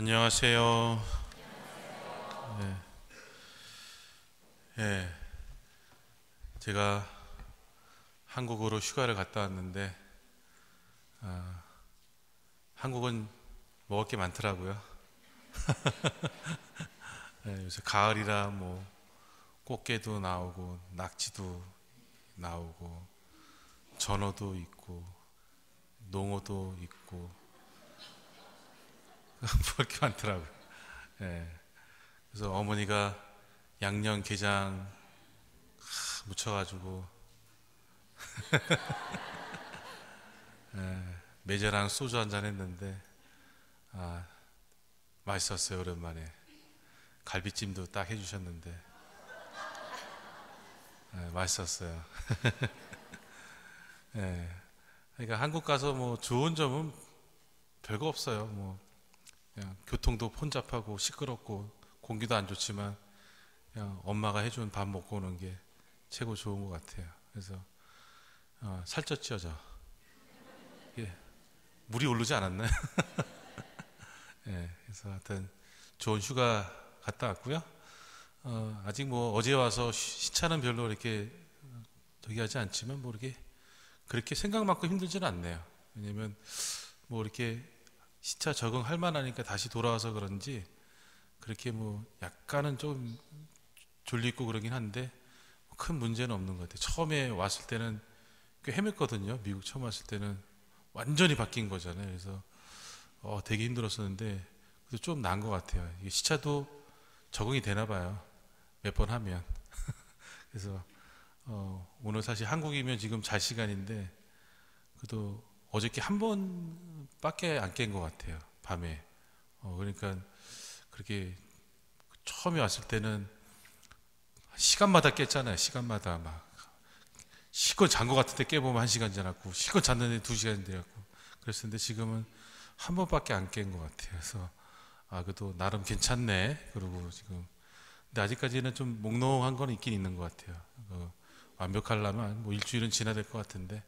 안녕하세요. 네. 네. 제가 한국으로 휴가를 갔다 왔는데 아, 한국은 먹을 게 많더라고요. 네, 요새 가을이라 뭐 꽃게도 나오고 낙지도 나오고 전어도 있고 농어도 있고 그게 많더라고요. 예. 그래서 어머니가 양념 게장 묻혀가지고 예, 매제랑 소주 한잔 했는데 아, 맛있었어요 오랜만에 갈비찜도 딱 해주셨는데 예, 맛있었어요. 예, 그러니까 한국 가서 뭐 좋은 점은 별거 없어요. 뭐 교통도 혼잡하고 시끄럽고 공기도 안 좋지만 그냥 엄마가 해준 밥 먹고 오는 게 최고 좋은 것 같아요. 그래서 어, 살쪘 지어져 예. 물이 오르지 않았나요? 예, 그래서 하여튼 좋은 휴가 갔다 왔고요. 어, 아직 뭐 어제 와서 시차는 별로 이렇게 저기 하지 않지만 뭐 이렇게 그렇게 생각만큼 힘들지는 않네요. 왜냐면 뭐 이렇게 시차 적응할 만하니까 다시 돌아와서 그런지 그렇게 뭐 약간은 좀 졸리고 그러긴 한데 뭐 큰 문제는 없는 것 같아요. 처음에 왔을 때는 꽤 헤맸거든요. 미국 처음 왔을 때는 완전히 바뀐 거잖아요. 그래서 어, 되게 힘들었었는데 그래도 좀 난 것 같아요. 이게 시차도 적응이 되나 봐요. 몇 번 하면. 그래서 어, 오늘 사실 한국이면 지금 잘 시간인데 그래도 어저께 한 번밖에 안 깬 것 같아요. 밤에. 어, 그러니까 그렇게 처음에 왔을 때는 시간마다 깼잖아요. 시간마다 막시컷잔것 같은데 깨보면 한 시간 지났고 시컷 잤는데 두 시간 지났고 그랬었는데 지금은 한 번밖에 안 깬 것 같아요. 그래서 아 그래도 나름 괜찮네. 그러고 지금 근데 아직까지는 좀 몽롱한 건 있긴 있는 것 같아요. 어, 완벽하려면 뭐 일주일은 지나야 될 것 같은데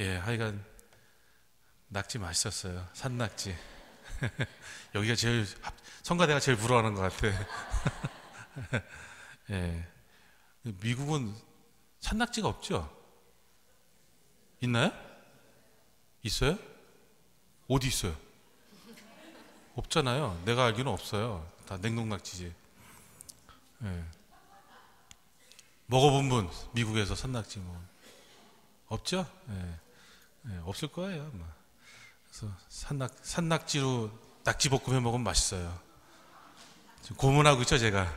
예 하여간 낙지 맛있었어요. 산낙지. 여기가 제일 성가대가 제일 부러워하는 것 같아. 예. 미국은 산낙지가 없죠? 있나요? 있어요? 어디 있어요? 없잖아요. 내가 알기는 없어요. 다 냉동낙지지. 예. 먹어본 분 미국에서 산낙지 뭐 없죠? 예. 예. 없을 거예요 아마. 그래서 산낙 산낙지로 낙지 볶음 해 먹으면 맛있어요. 고문하고 있죠 제가.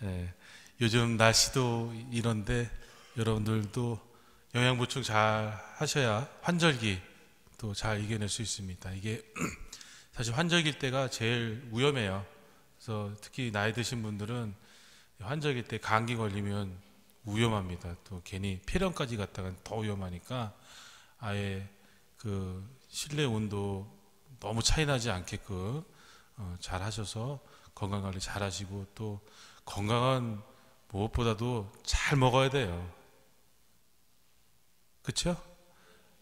네, 요즘 날씨도 이런데 여러분들도 영양 보충 잘 하셔야 환절기 또 잘 이겨낼 수 있습니다. 이게 사실 환절기 때가 제일 위험해요. 그래서 특히 나이 드신 분들은 환절기 때 감기 걸리면 위험합니다. 또 괜히 폐렴까지 갔다간 더 위험하니까 아예 그 실내 온도 너무 차이 나지 않게끔 어, 잘 하셔서 건강 관리 잘 하시고 또 건강한 무엇보다도 잘 먹어야 돼요. 그렇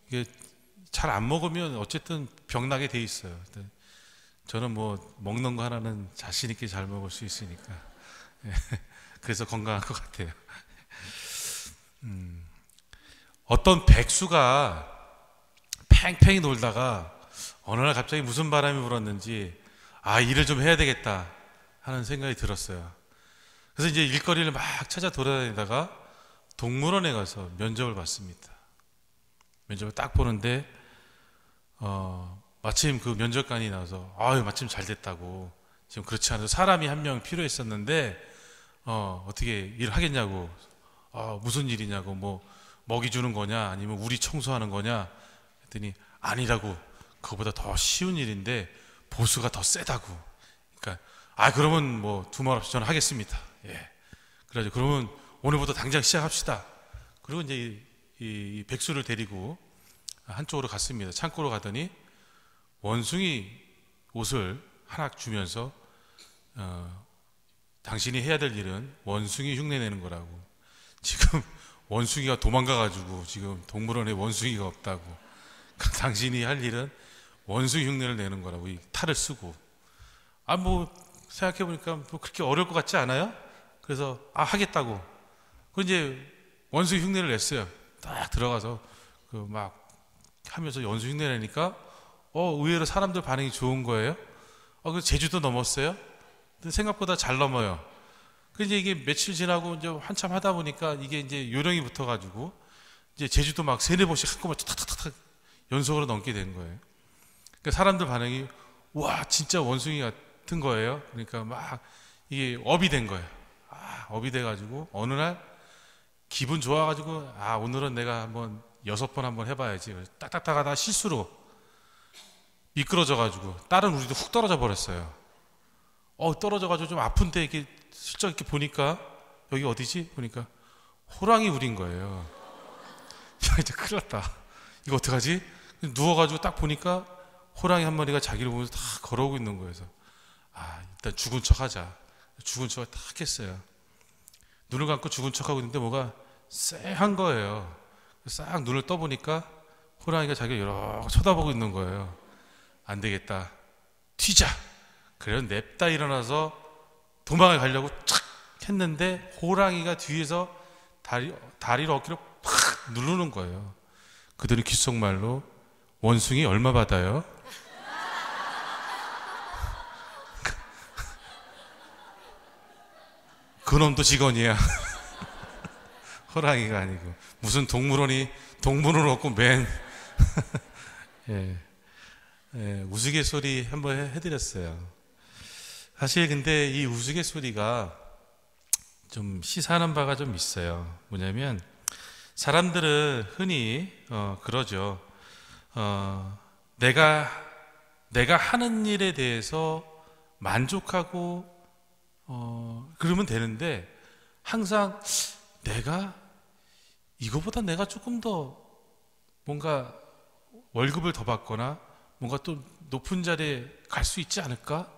이게 잘 안 먹으면 어쨌든 병나게 돼 있어요. 저는 뭐 먹는 거 하나는 자신 있게 잘 먹을 수 있으니까 예. 그래서 건강한 것 같아요. 음. 어떤 백수가 팽팽히 놀다가 어느 날 갑자기 무슨 바람이 불었는지 아 일을 좀 해야 되겠다 하는 생각이 들었어요. 그래서 이제 일거리를 막 찾아 돌아다니다가 동물원에 가서 면접을 봤습니다. 면접을 딱 보는데 어, 마침 그 면접관이 나와서 아유 마침 잘 됐다고 지금 그렇지 않아서 사람이 한 명 필요했었는데 어, 어떻게 일을 하겠냐고 아, 무슨 일이냐고 뭐 먹이 주는 거냐 아니면 우리 청소하는 거냐 했더니 아니라고 그거보다 더 쉬운 일인데 보수가 더 세다고 그러니까 아 그러면 뭐 두말 없이 저는 하겠습니다 예 그래서 그러면 오늘부터 당장 시작합시다 그리고 이제 이, 이 백수를 데리고 한쪽으로 갔습니다 창고로 가더니 원숭이 옷을 하나 주면서 어, 당신이 해야 될 일은 원숭이 흉내 내는 거라고 지금 원숭이가 도망가가지고 지금 동물원에 원숭이가 없다고. 당신이 할 일은 원숭이 흉내를 내는 거라고 이 탈을 쓰고. 아, 뭐, 생각해보니까 뭐 그렇게 어려울 것 같지 않아요? 그래서, 아, 하겠다고. 그 이제 원숭이 흉내를 냈어요. 딱 들어가서 그 막 하면서 원숭이 흉내 내니까 어, 의외로 사람들 반응이 좋은 거예요. 어, 그 제주도 넘었어요? 생각보다 잘 넘어요. 그 이제 이게 며칠 지나고 이제 한참 하다 보니까 이게 이제 요령이 붙어가지고 이제 제주도 막 세네 번씩 한꺼번에 탁탁탁탁 연속으로 넘게 된 거예요. 그러니까 사람들 반응이 와 진짜 원숭이 같은 거예요. 그러니까 막 이게 업이 된 거예요. 아, 업이 돼가지고 어느 날 기분 좋아가지고 아 오늘은 내가 한번 여섯 번 한번 해봐야지. 딱딱딱하다 실수로 미끄러져가지고 딸은 우리도 훅 떨어져 버렸어요. 어 떨어져가지고 좀 아픈데 이렇게 슬쩍 이렇게 보니까 여기 어디지? 보니까 호랑이 우린 거예요. 야 이제 큰일 났다. 이거 어떡하지? 누워가지고 딱 보니까 호랑이 한 마리가 자기를 보면서 다 걸어오고 있는 거예요. 아 일단 죽은 척하자. 죽은 척을 딱 했어요. 눈을 감고 죽은 척하고 있는데 뭐가 쎄한 거예요. 싹 눈을 떠보니까 호랑이가 자기를 여러 쳐다보고 있는 거예요. 안 되겠다. 튀자. 그래 냅다 일어나서 도망을 가려고 착 했는데 호랑이가 뒤에서 다리, 다리를 어깨로 팍 누르는 거예요. 그들이 귓속말로 원숭이 얼마 받아요? 그놈도 직원이야. 호랑이가 아니고 무슨 동물원이 동물원 없고 맨 예. 예, 우스갯소리 한번 해드렸어요. 사실 근데 이 우스갯소리가 좀 시사하는 바가 좀 있어요. 뭐냐면 사람들은 흔히 어, 그러죠. 어, 내가 내가 하는 일에 대해서 만족하고 어, 그러면 되는데 항상 내가 이거보다 내가 조금 더 뭔가 월급을 더 받거나 뭔가 또 높은 자리에 갈 수 있지 않을까?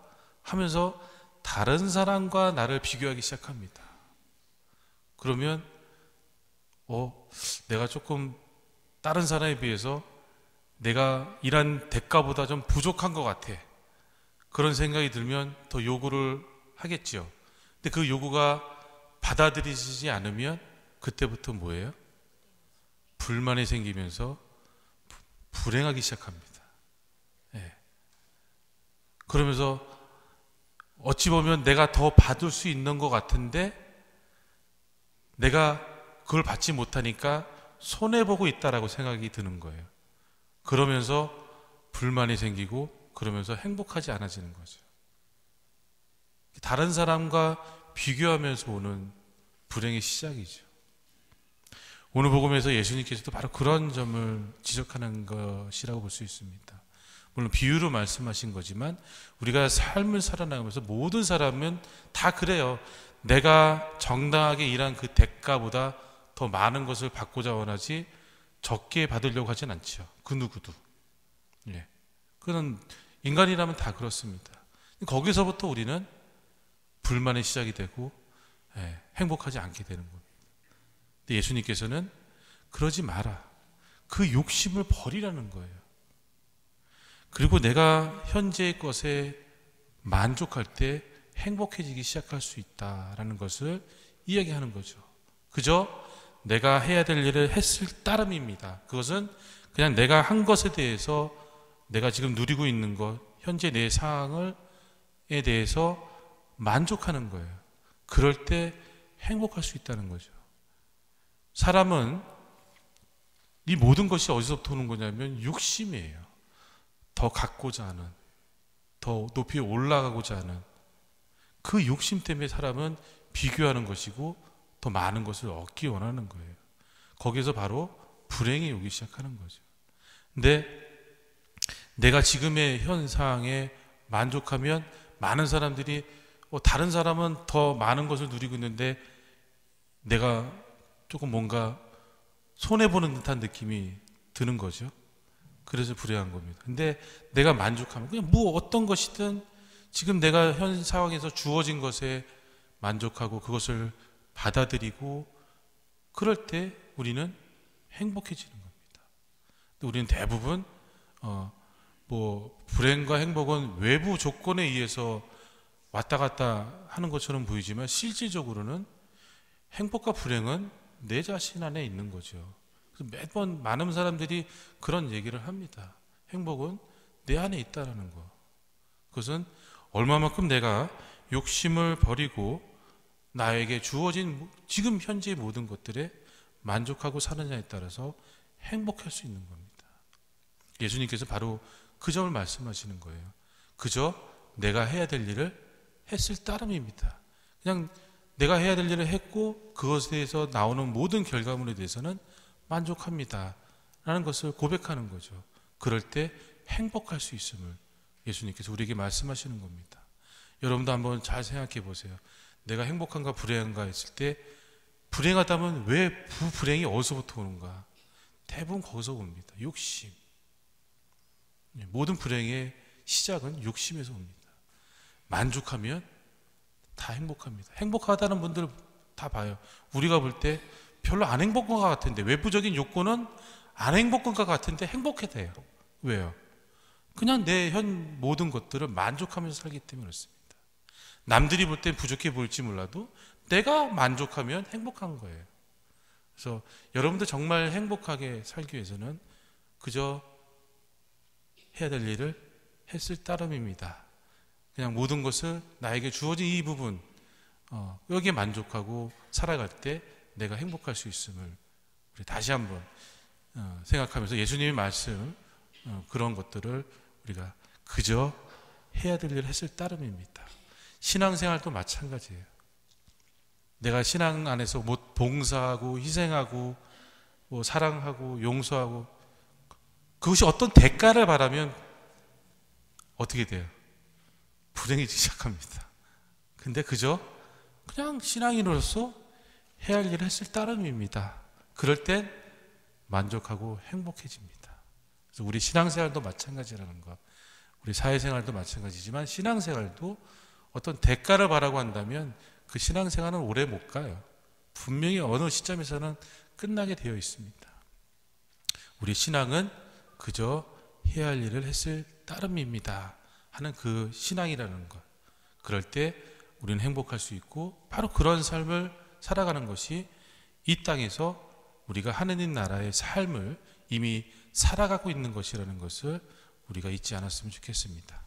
하면서 다른 사람과 나를 비교하기 시작합니다. 그러면 어 내가 조금 다른 사람에 비해서 내가 일한 대가보다 좀 부족한 것 같아. 그런 생각이 들면 더 요구를 하겠지 근데 그 요구가 받아들이지 않으면 그때부터 뭐예요? 불만이 생기면서 불행하기 시작합니다. 예. 그러면서 어찌 보면 내가 더 받을 수 있는 것 같은데 내가 그걸 받지 못하니까 손해보고 있다라고 생각이 드는 거예요. 그러면서 불만이 생기고 그러면서 행복하지 않아지는 거죠. 다른 사람과 비교하면서 오는 불행의 시작이죠. 오늘 복음에서 예수님께서도 바로 그런 점을 지적하는 것이라고 볼 수 있습니다. 물론 비유로 말씀하신 거지만 우리가 삶을 살아나면서 가 모든 사람은 다 그래요. 내가 정당하게 일한 그 대가보다 더 많은 것을 받고자 원하지 적게 받으려고 하진 않죠. 그 누구도. 예. 그건 인간이라면 다 그렇습니다. 거기서부터 우리는 불만의 시작이 되고 예, 행복하지 않게 되는 겁니다. 예수님께서는 그러지 마라. 그 욕심을 버리라는 거예요. 그리고 내가 현재의 것에 만족할 때 행복해지기 시작할 수 있다라는 것을 이야기하는 거죠. 그저 내가 해야 될 일을 했을 따름입니다. 그것은 그냥 내가 한 것에 대해서 내가 지금 누리고 있는 것, 현재 내상황에 대해서 만족하는 거예요. 그럴 때 행복할 수 있다는 거죠. 사람은 이 모든 것이 어디서부터 오는 거냐면 육심이에요. 더 갖고자 하는, 더 높이 올라가고자 하는 그 욕심 때문에 사람은 비교하는 것이고 더 많은 것을 얻기 원하는 거예요. 거기서 바로 불행이 오기 시작하는 거죠. 근데 내가 지금의 현상에 만족하면 많은 사람들이 어, 다른 사람은 더 많은 것을 누리고 있는데 내가 조금 뭔가 손해보는 듯한 느낌이 드는 거죠. 그래서 불행한 겁니다. 근데 내가 만족하면 그냥 뭐 어떤 것이든 지금 내가 현 상황에서 주어진 것에 만족하고 그것을 받아들이고 그럴 때 우리는 행복해지는 겁니다. 우리는 대부분 어, 뭐 불행과 행복은 외부 조건에 의해서 왔다 갔다 하는 것처럼 보이지만 실질적으로는 행복과 불행은 내 자신 안에 있는 거죠. 매번 많은 사람들이 그런 얘기를 합니다. 행복은 내 안에 있다라는 거. 그것은 얼마만큼 내가 욕심을 버리고 나에게 주어진 지금 현재의 모든 것들에 만족하고 사느냐에 따라서 행복할 수 있는 겁니다. 예수님께서 바로 그 점을 말씀하시는 거예요. 그저 내가 해야 될 일을 했을 따름입니다. 그냥 내가 해야 될 일을 했고 그것에 대해서 나오는 모든 결과물에 대해서는 만족합니다. 라는 것을 고백하는 거죠. 그럴 때 행복할 수 있음을 예수님께서 우리에게 말씀하시는 겁니다. 여러분도 한번 잘 생각해 보세요. 내가 행복한가 불행한가 했을 때 불행하다면 왜 불행이 어디서부터 오는가? 대부분 거기서 옵니다. 욕심. 예, 모든 불행의 시작은 욕심에서 옵니다. 만족하면 다 행복합니다. 행복하다는 분들 다 봐요. 우리가 볼때 별로 안 행복한 것 같은데 외부적인 욕구는 안 행복한 것 같은데 행복해 돼요. 왜요? 그냥 내 현 모든 것들을 만족하면서 살기 때문에 그렇습니다. 남들이 볼 땐 부족해 보일지 몰라도 내가 만족하면 행복한 거예요. 그래서 여러분들 정말 행복하게 살기 위해서는 그저 해야 될 일을 했을 따름입니다. 그냥 모든 것을 나에게 주어진 이 부분 어, 여기에 만족하고 살아갈 때 내가 행복할 수 있음을 우리 다시 한번 어, 생각하면서 예수님의 말씀 어, 그런 것들을 우리가 그저 해야 될 일을 했을 따름입니다. 신앙생활도 마찬가지예요. 내가 신앙 안에서 못 봉사하고 희생하고 뭐 사랑하고 용서하고 그것이 어떤 대가를 바라면 어떻게 돼요? 불행해지기 시작합니다. 근데 그저 그냥 신앙인으로서 해야 할 일을 했을 따름입니다. 그럴 땐 만족하고 행복해집니다. 그래서 우리 신앙생활도 마찬가지라는 것. 우리 사회생활도 마찬가지지만 신앙생활도 어떤 대가를 바라고 한다면 그 신앙생활은 오래 못 가요. 분명히 어느 시점에서는 끝나게 되어 있습니다. 우리 신앙은 그저 해야 할 일을 했을 따름입니다. 하는 그 신앙이라는 것. 그럴 때 우리는 행복할 수 있고 바로 그런 삶을 살아가는 것이 이 땅에서 우리가 하느님 나라의 삶을 이미 살아가고 있는 것이라는 것을 우리가 잊지 않았으면 좋겠습니다.